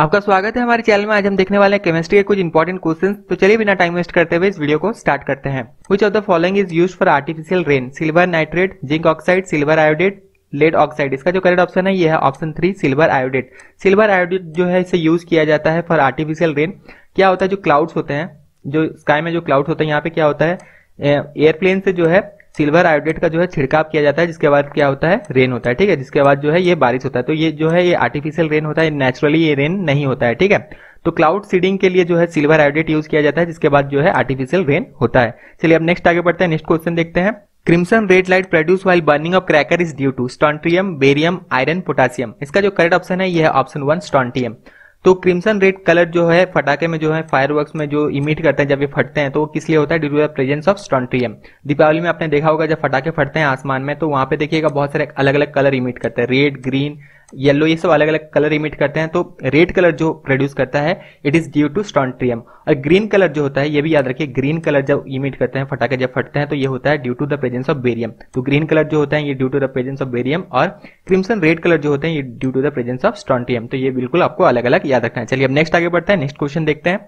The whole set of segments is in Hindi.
आपका स्वागत है हमारे चैनल में आज हम देखने वाले हैं केमिस्ट्री के कुछ इंपॉर्टेंट क्वेश्चन तो चलिए बिना टाइम वेस्ट करते हुए इस वीडियो को स्टार्ट करते हैं which of the following is use for artificial rain silver nitrate zinc oxide silver iodate lead oxide इसका जो करेक्ट ऑप्शन है यह है option three silver iodate silver iodate जो है इसे यूज किया जाता है फॉर आर्टिफिशियल रेन क्या होता है जो क्लाउड्स होते हैं जो स्काई में जो क्लाउड्स होते हैं यहाँ पे क्या होता है एयरप्लेन से जो है सिल्वर आयोडेट का जो है छिड़काव किया जाता है जिसके बाद क्या होता है रेन होता है ठीक है जिसके बाद जो है ये बारिश होता है तो ये जो है ये आर्टिफिशियल रेन होता है नेचुरली ये रेन नहीं होता है ठीक है तो क्लाउड सीडिंग के लिए जो है सिल्वर आयोडेट यूज किया जाता है जिसके बाद जो है आर्टिफिशियल रेन होता है चलिए अब नेक्स्ट आगे बढ़ते हैं नेक्स्ट क्वेश्चन देखते हैं crimson red light produce while burning of cracker is due to strontium barium iron potassium इसका जो करेक्ट ऑप्शन है यह ऑप्शन वन स्टॉन्टियम तो क्रिम्सन रेड कलर जो है फटाके में जो है फायरवर्क्स में जो इमिट करते हैं जब ये फटते हैं तो किस लिए होता है due to the presence of strontium Deepawali में आपने देखा होगा जब फटाके फटते हैं आसमान में तो वहां पे देखिएगा बहुत सारे अलग अलग कलर इमिट करते हैं रेड ग्रीन येलो ये सब अलग अलग कलर इमिट करते हैं तो रेड कलर जो प्रोड्यूस करता है it is due to strontium और ग्रीन कलर जो होता है ये भी याद रखिए ग्रीन कलर जब इमिट करते हैं फटाके जब फटते हैं तो ये होता है due to the presence of barium तो ग्रीन कलर जो होता है ये due to the presence of barium और क्रिमसन रेड कलर जो होते हैं ये due to the presence of strontium तो ये बिल्कुल आपको अलग अलग याद रखना है चलिए अब नेक्स्ट आगे बढ़ते हैं नेक्स्ट क्वेश्चन देखते हैं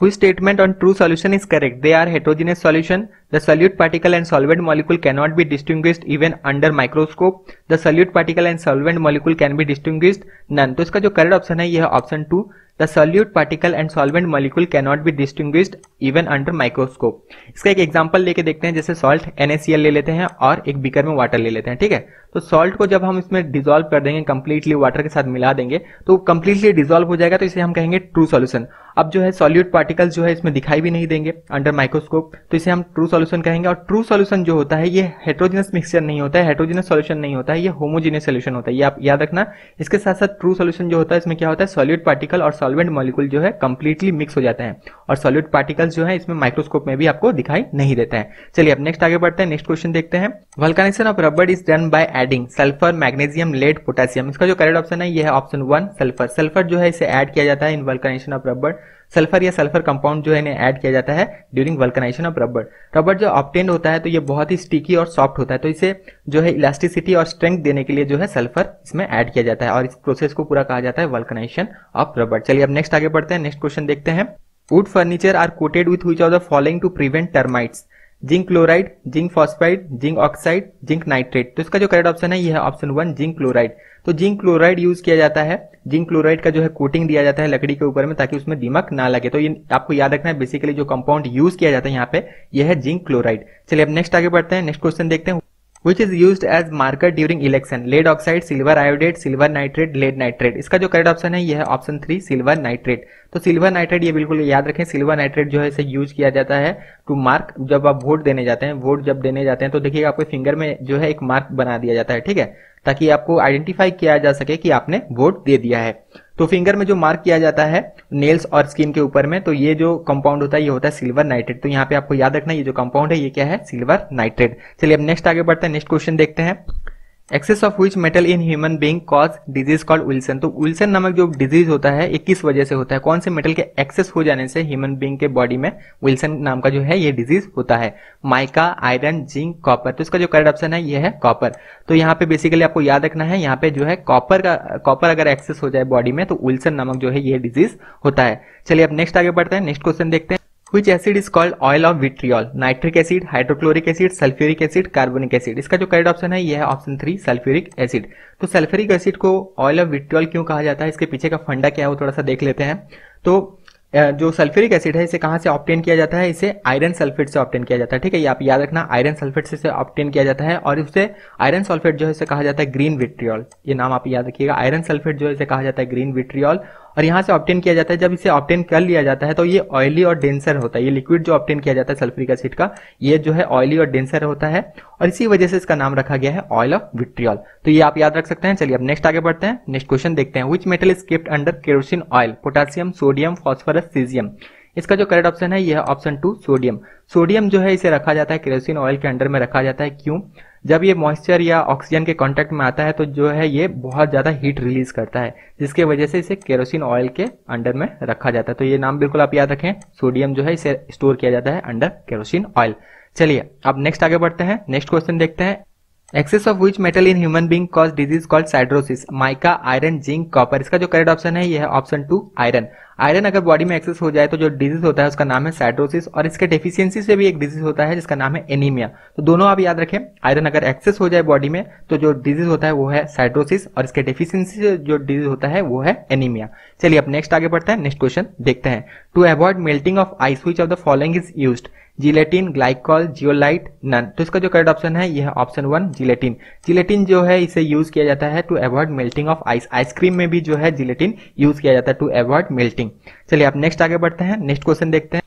whose statement on true solution is correct. They are heterogeneous solution. The solute particle and solvent molecule cannot be distinguished even under microscope. The solute particle and solvent molecule can be distinguished none. तो इसका जो करेक्ट ऑप्शन है यह option two the solute particle and solvent molecule cannot be distinguished even under microscope इसका एक एग्जांपल लेके देखते हैं जैसे सॉल्ट एनएसीएल ले लेते हैं और एक बीकर में वाटर ले लेते हैं ठीक है तो सॉल्ट को जब हम इसमें डिजोल्व कर देंगे कंप्लीटली वाटर के साथ मिला देंगे तो कंप्लीटली डिजोल्व हो जाएगा तो इसे हम कहेंगे ट्रू सॉल्यूशन अब जो है सॉल्यूट पार्टिकल्स जो है इसमें दिखाई भी नहीं देंगे अंडर माइक्रोस्कोप तो इसे हम ट्रू सॉल्यूशन कहेंगे और ट्रू सॉल्यूशन जो होता है ये हेट्रोजिनस मिक्सचर नहीं होता है हेट्रोजिनस सॉल्यूशन नहीं होता है ये होमोजिनस सोल्यूशन होता है ये आप याद रखना इसके साथ साथ ट्रू सॉल्यूशन जो होता है इसमें क्या होता है सॉल्यूट पार्टिकल और सॉल्वेंट मॉलिक्यूल जो है कंप्लीटली मिक्स हो जाता है और सॉलिड पार्टिकल्स जो है इसमें माइक्रोस्कोप में भी आपको दिखाई नहीं देते हैं चलिए अब नेक्स्ट आगे बढ़ते हैं नेक्स्ट क्वेश्चन देखते हैं vulcanisation of rubber is done by adding sulphur magnesium lead potassium इसका जो करेक्ट ऑप्शन है यह है ऑप्शन वन सल्फर सल्फर जो है इसे एड किया जाता है इन वल्कानाइजेशन ऑफ रबड़ सल्फर या सल्फर कंपाउंड जो है इन्हें ऐड किया जाता है during vulcanisation of rubber rubber जो ऑप्टेंड होता है तो ये बहुत ही स्टिकी और सॉफ्ट होता है तो इसे जो है इलास्टिसिटी और स्ट्रेंथ देने के लिए जो है सल्फर इसमें ऐड किया जाता है और इस प्रोसेस को पूरा कहा जाता है वल्कनाइजेशन ऑफ रबर चलिए अब नेक्स्ट आगे बढ़ते हैं नेक्स्ट क्वेश्चन देखते हैं Wood furniture are coated with which of the following to prevent termites? Zinc chloride zinc phosphide zinc oxide zinc nitrate तो इसका जो करेक्ट ऑप्शन है यह है ऑप्शन वन जिंक क्लोराइड तो जिंक क्लोराइड यूज किया जाता है जिंक क्लोराइड का जो है कोटिंग दिया जाता है लकड़ी के ऊपर में ताकि उसमें दीमक ना लगे तो ये आपको याद रखना है बेसिकली जो कंपाउंड यूज किया जाता है यहाँ पे यह है जिंक क्लोराइड चलिए अब नेक्स्ट आगे बढ़ते हैं नेक्स्ट क्वेश्चन देखते हैं which is use as marker during election lead oxide silver iodate silver nitrate lead nitrate इसका जो करेक्ट ऑप्शन है यह है ऑप्शन थ्री सिल्वर नाइट्रेट तो सिल्वर नाइट्रेट ये बिल्कुल याद रखें सिल्वर नाइट्रेट जो है इसे यूज किया जाता है टू मार्क जब आप वोट देने जाते हैं वोट जब देने जाते हैं तो देखिए आपके फिंगर में जो है एक मार्क बना दिया जाता है ठीक है ताकि आपको आइडेंटिफाई किया जा सके कि आपने वोट दे दिया है तो फिंगर में जो मार्क किया जाता है नेल्स और स्किन के ऊपर में तो ये जो कंपाउंड होता है ये होता है सिल्वर नाइट्रेट तो यहाँ पे आपको याद रखना ये जो कंपाउंड है ये क्या है सिल्वर नाइट्रेट चलिए अब नेक्स्ट आगे बढ़ते हैं नेक्स्ट क्वेश्चन देखते हैं excess of which metal in human being cause disease called Wilson तो विल्सन नामक जो डिजीज होता है ये किस वजह से होता है कौन से मेटल के एक्सेस हो जाने से ह्यूमन बींग के बॉडी में विल्सन नाम का जो है ये डिजीज होता है माइका आयरन जिंक कॉपर तो इसका जो करेक्ट ऑप्शन है ये है कॉपर तो यहाँ पे बेसिकली आपको याद रखना है यहाँ पे जो है कॉपर का कॉपर अगर एक्सेस हो जाए बॉडी में तो विल्सन नामक जो है ये डिजीज होता है चलिए अब नेक्स्ट आगे बढ़ते हैं नेक्स्ट क्वेश्चन देखते हैं which acid is called oil of vitriol nitric acid hydrochloric acid sulfuric acid carbonic acid इसका जो करेक्ट ऑप्शन है यह है ऑप्शन थ्री सल्फ्यूरिक एसिड तो सल्फ्यूरिक एसिड को ऑयल ऑफ विट्रियल क्यों कहा जाता है इसके पीछे का फंडा क्या है वो थोड़ा सा देख लेते हैं तो जो सल्फ्यूरिक एसिड है इसे कहां से ऑप्टेन किया जाता है इसे आयरन सल्फेट से ऑप्टेन किया जाता है ठीक है आप याद रखना आयरन सल्फेट से ऑप्टेन किया जाता है और इसे आयरन सल्फेट जो है इसे कहा जाता है ग्रीन विट्रियल ये नाम आप याद रखिएगा आयरन सल्फेट जो है इसे कहा जाता है ग्रीन विट्रियल और यहाँ से ऑप्टेन किया जाता है जब इसे ऑप्टेन कर लिया जाता है तो ये ऑयली और डेंसर होता है ये लिक्विड जो ऑप्टेन किया जाता है सल्फ्रिक एसिड का ये जो है ऑयली और डेंसर होता है और इसी वजह से इसका नाम रखा गया है ऑयल ऑफ विट्रियल तो ये आप याद रख सकते हैं चलिए अब नेक्स्ट आगे बढ़ते हैं नेक्स्ट क्वेश्चन देखते हैं which metal is kept under kerosene oil potassium sodium phosphorus caesium इसका जो करेक्ट ऑप्शन है यह ऑप्शन टू सोडियम सोडियम जो है इसे रखा जाता है केरोसिन ऑयल के अंडर में रखा जाता है क्यों जब ये मॉइस्चर या ऑक्सीजन के कांटेक्ट में आता है तो जो है ये बहुत ज़्यादा हीट रिलीज करता है जिसके वजह से इसे केरोसिन ऑयल के अंडर में रखा जाता है तो ये नाम बिल्कुल आप याद रखें सोडियम जो है इसे स्टोर किया जाता है अंडर केरोसिन ऑयल चलिए अब नेक्स्ट आगे बढ़ते हैं नेक्स्ट क्वेश्चन देखते हैं excess of which metal in human being cause disease called siderosis mica iron zinc copper इसका जो करेक्ट ऑप्शन है यह है ऑप्शन टू आयरन आयरन अगर बॉडी में एक्सेस हो जाए तो जो डिजीज होता है उसका नाम है साइड्रोसिस और इसके डेफिशियंसी से भी एक डिजीज होता है जिसका नाम है एनीमिया तो दोनों आप याद रखें आयरन अगर एक्सेस हो जाए बॉडी में तो जो डिजीज होता है वो है साइड्रोसिस और इसके डेफिशियंसी से जो डिजीज होता है वो है एनीमिया चलिए अब नेक्स्ट आगे बढ़ते हैं नेक्स्ट क्वेश्चन देखते हैं to avoid melting of ice which of the following is use gelatin glycol zeolite none तो इसका जो करेक्ट ऑप्शन है यह ऑप्शन वन जिलेटिन जिलेटिन जो है इसे यूज किया जाता है to avoid melting of ice ice cream में भी जो है जिलेटिन यूज किया जाता है टू अवॉइड मेल्टिंग चलिए आप नेक्स्ट आगे बढ़ते हैं नेक्स्ट क्वेश्चन देखते हैं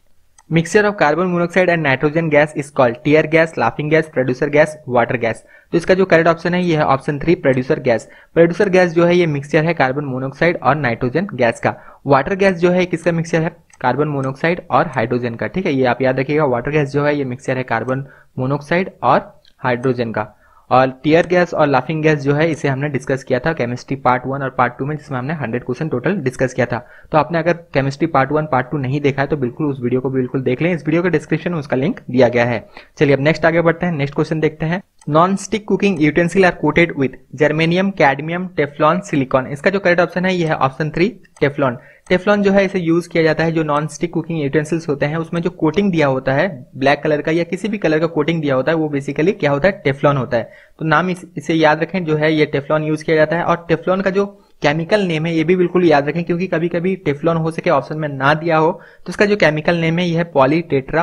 mixture of carbon monoxide and nitrogen gas is called tear gas laughing gas producer gas water gas तो इसका जो करेक्ट ऑप्शन है यह है option three producer gas producer gas जो है ये मिक्सचर है कार्बन मोनोक्साइड और नाइट्रोजन गैस का वाटर गैस जो है किसका मिक्सचर है कार्बन मोनोक्साइड और हाइड्रोजन का ठीक है ये आप याद रखिएगा वाटर गैस जो है ये मिक्सचर है कार्बन मोनोक्साइड और हाइड्रोजन का और टीयर गैस और लाफिंग गैस जो है इसे हमने डिस्कस किया था केमिस्ट्री पार्ट वन और पार्ट टू में जिसमें हमने 100 क्वेश्चन टोटल डिस्कस किया था तो आपने अगर chemistry part one part two नहीं देखा है तो बिल्कुल उस वीडियो को बिल्कुल देख लें इस वीडियो के डिस्क्रिप्शन में उसका लिंक दिया गया है चलिए अब नेक्स्ट आगे बढ़ते हैं नेक्स्ट क्वेश्चन देखते हैं nonstick cooking utensil are coated with germanium cadmium Teflon silicon इसका जो करेक्ट ऑप्शन है यह है ऑप्शन थ्री टेफ्लॉन टेफ्लॉन जो है इसे यूज किया जाता है जो नॉन स्टिक कुकिंग यूटेंसिल्स होते हैं उसमें जो कोटिंग दिया होता है ब्लैक कलर का या किसी भी कलर का कोटिंग दिया होता है वो बेसिकली क्या होता है टेफ्लॉन होता है तो नाम इस, इसे याद रखें जो है ये टेफ्लॉन यूज किया जाता है और टेफ्लॉन का जो केमिकल नेम है ये भी बिल्कुल याद रखें क्योंकि कभी कभी टेफ्लॉन हो सके ऑप्शन में ना दिया हो तो इसका जो केमिकल नेम है यह है पॉलीटेट्रा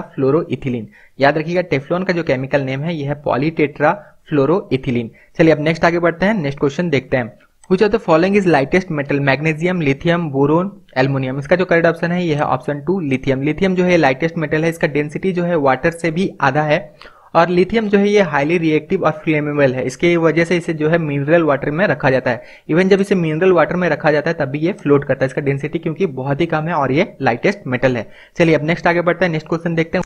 इथिलीन याद रखिएगा टेफ्लॉन का जो केमिकल नेम है यह है पॉलीटेट्रा इथिलीन चलिए अब नेक्स्ट आगे बढ़ते हैं नेक्स्ट क्वेश्चन देखते हैं which of the following is lightest metal magnesium lithium boron aluminium इसका जो करेक्ट ऑप्शन है यह है ऑप्शन टू लिथियम लिथियम जो है लाइटेस्ट मेटल है इसका डेंसिटी जो है वाटर से भी आधा है और लिथियम जो है ये हाईली रिएक्टिव और फ्लेमेबल है इसके वजह से इसे जो है मिनरल वाटर में रखा जाता है इवन जब इसे मिनरल वाटर में रखा जाता है तब भी ये फ्लोट करता है इसका डेंसिटी क्योंकि बहुत ही कम है और ये लाइटेस्ट मेटल है चलिए अब नेक्स्ट आगे बढ़ते हैं नेक्स्ट क्वेश्चन देखते हैं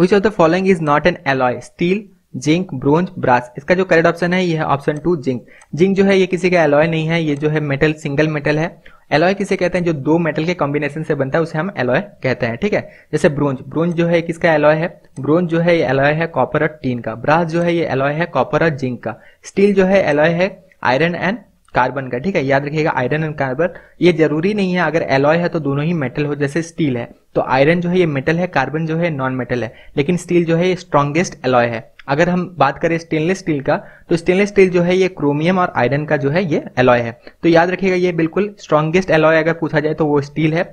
which of the following is not an alloy steel zinc bronze brass इसका जो करेक्ट ऑप्शन है यह है ऑप्शन टू जिंक जिंक जो है ये किसी का एलॉय नहीं है ये जो है मेटल सिंगल मेटल है एलॉय किसे कहते हैं जो दो मेटल के कॉम्बिनेशन से बनता है उसे हम एलॉय कहते हैं ठीक है जैसे ब्रोंज ब्रोंज जो है किसका एलॉय है ब्रोंज जो है ये एलॉय है कॉपर और टीन का ब्रास जो है ये एलॉय है कॉपर और जिंक का स्टील जो है एलॉय है आयरन एंड कार्बन का ठीक है याद रखिएगा आयरन एंड कार्बन ये जरूरी नहीं है अगर एलॉय है तो दोनों ही मेटल हो जैसे स्टील है तो आयरन जो है ये मेटल है कार्बन जो है नॉन मेटल है लेकिन स्टील जो है ये स्ट्रॉन्गेस्ट एलॉय है अगर हम बात करें स्टेनलेस स्टील का तो स्टेनलेस स्टील जो है ये क्रोमियम और आयरन का जो है ये एलॉय है तो याद रखिएगा ये बिल्कुल स्ट्रॉन्गेस्ट एलॉय अगर पूछा जाए तो वो स्टील है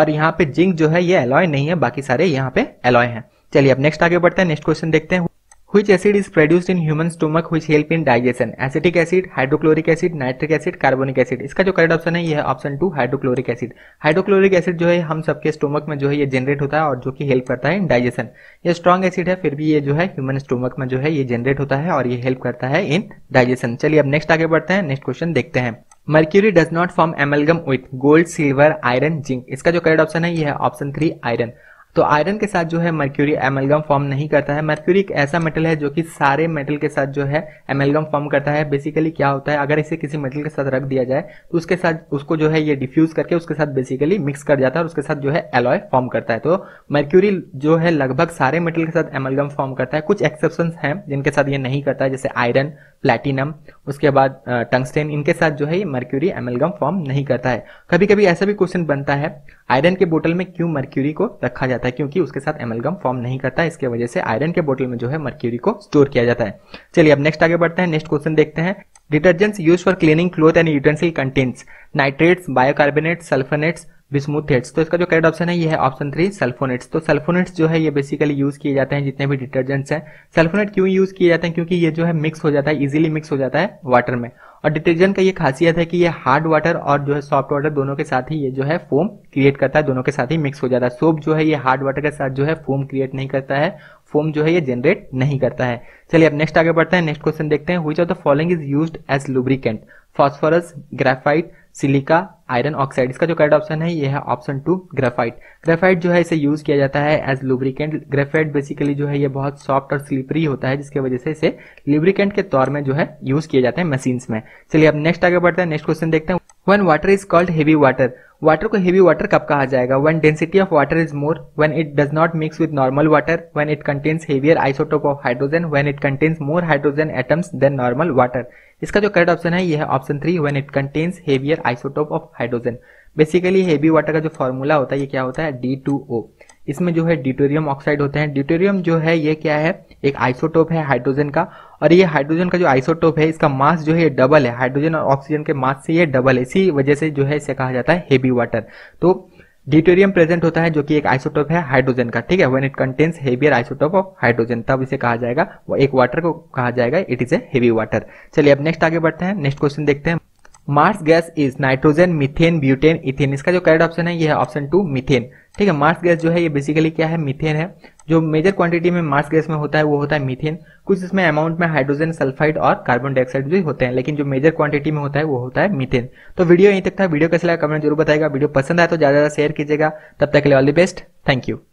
और यहाँ पे जिंक जो है ये एलॉय नहीं है बाकी सारे यहाँ पे एलॉय है चलिए अब नेक्स्ट आगे बढ़ते हैं नेक्स्ट क्वेश्चन देखते हैं Which acid is produced in human stomach which help in digestion? Acetic acid, hydrochloric acid, nitric acid, carbonic acid. इसका जो करेक्ट ऑप्शन है ये option two hydrochloric acid hydrochloric acid जो है हम सबके स्टोमक में जो है ये जनरेट होता है और जो कि हेल्प करता है इन डाइजेशन ये स्ट्रॉन्ग एसिड है फिर भी ये जो है ह्यूमन स्टोमक में जो है ये जनरेट होता है और ये हेल्प करता है इन डाइजेशन चलिए अब नेक्स्ट आगे बढ़ते हैं नेक्स्ट क्वेश्चन देखते हैं mercury does not form amalgam with gold silver iron zinc इसका जो करेक्ट ऑप्शन है यह है ऑप्शन थ्री आयरन तो आयरन के साथ जो है मर्क्यूरी एमलगम फॉर्म नहीं करता है मर्क्यूरी एक ऐसा मेटल है जो कि सारे मेटल के साथ जो है एमलगम फॉर्म करता है बेसिकली क्या होता है अगर इसे किसी मेटल के साथ रख दिया जाए तो उसके साथ उसको जो है ये डिफ्यूज करके उसके साथ बेसिकली मिक्स कर जाता है और उसके साथ जो है एलॉय फॉर्म करता है तो मर्क्यूरी जो है लगभग सारे मेटल के साथ एमलगम फॉर्म करता है कुछ एक्सेप्शन है जिनके साथ ये नहीं करता है जैसे आयरन प्लेटिनम उसके बाद टंगस्टेन इनके साथ जो है ये मर्क्यूरी एमलगम फॉर्म नहीं करता है कभी कभी ऐसा भी क्वेश्चन बनता है आयरन के बोतल में क्यों मर्क्यूरी को रखा जाता है क्योंकि उसके साथ एमलगम फॉर्म नहीं करता है इसके वजह से आयरन के बोतल में जो है मर्क्यूरी को स्टोर किया जाता है चलिए अब नेक्स्ट आगे बढ़ते हैं नेक्स्ट क्वेश्चन देखते हैं detergents use for cleaning cloth and utensil contents nitrates bicarbonates sulphonates bismuthates तो इसका जो करेक्ट ऑप्शन है ये है ऑप्शन थ्री सल्फोनेट्स तो सल्फोनेट्स जो है ये बेसिकली यूज किए जाते हैं जितने भी डिटर्जेंट्स हैं सल्फोनेट क्यों यूज किए जाते हैं क्योंकि ये जो है मिक्स हो जाता है इजिली मिक्स हो जाता है वाटर में और डिटर्जेंट का ये खासियत है कि ये हार्ड वाटर और जो है सॉफ्ट वाटर दोनों के साथ ही ये जो है फोम क्रिएट करता है दोनों के साथ ही मिक्स हो जाता है सोप जो है ये हार्ड वाटर के साथ जो है फोम क्रिएट नहीं करता है फॉर्म जो है ये जनरेट नहीं करता है चलिए अब नेक्स्ट आगे बढ़ते हैं नेक्स्ट क्वेश्चन देखते हैं which of the following is used as lubricant phosphorus graphite silica iron oxide इसका जो करेक्ट ऑप्शन है ये है ऑप्शन टू ग्रेफाइट ग्रेफाइट जो है इसे यूज किया जाता है एज लुब्रिकेंट ग्रेफाइट बेसिकली जो है ये बहुत सॉफ्ट और स्लिपरी होता है जिसकी वजह से इसे लुब्रिकेंट के तौर में जो है यूज किया जाता है मशीन में चलिए अब नेक्स्ट आगे बढ़ते हैं नेक्स्ट क्वेश्चन देखते हैं when water is called heavy water water को हेवी वाटर कब कहा जाएगा when density of water is more when it does not mix with normal water when it contains heavier isotope of hydrogen when it contains more hydrogen atoms than normal water इसका जो करेक्ट ऑप्शन है यह है option three when it contains heavier isotope of hydrogen basically heavy water का जो फॉर्मूला होता है ये क्या होता है डी टू ओ इसमें जो है ड्यूटेरियम ऑक्साइड होते हैं ड्यूटेरियम जो है ये क्या है एक आइसोटोप है हाइड्रोजन का और ये हाइड्रोजन का जो आइसोटोप है इसका मास जो है ये डबल है हाइड्रोजन और ऑक्सीजन के मास से ये डबल है इसी वजह से जो है इसे कहा जाता है हेवी वाटर तो ड्यूटेरियम प्रेजेंट होता है जो कि एक आइसोटोप है हाइड्रोजन का ठीक है when it contains heavier isotope of hydrogen तब इसे कहा जाएगा एक वाटर को कहा जाएगा it is a heavy water चलिए अब नेक्स्ट आगे बढ़ते हैं नेक्स्ट क्वेश्चन देखते हैं marsh gas is nitrogen methane butane ethane इसका जो करेक्ट ऑप्शन है ये है ऑप्शन टू मिथेन ठीक है मार्स गैस जो है ये बेसिकली क्या है मिथेन है जो मेजर क्वांटिटी में मार्स गैस में होता है वो होता है मिथेन कुछ इसमें अमाउंट में हाइड्रोजन सल्फाइड और कार्बन डाइऑक्साइड भी होते हैं लेकिन जो मेजर क्वांटिटी में होता है वो होता है मिथेन तो वीडियो यहीं तक था वीडियो कैसे लगा कमेंट जरूर बताएगा वीडियो पसंद आया तो ज्यादा ज्यादा शेयर कीजिएगा तब तक के लिए all the best thank you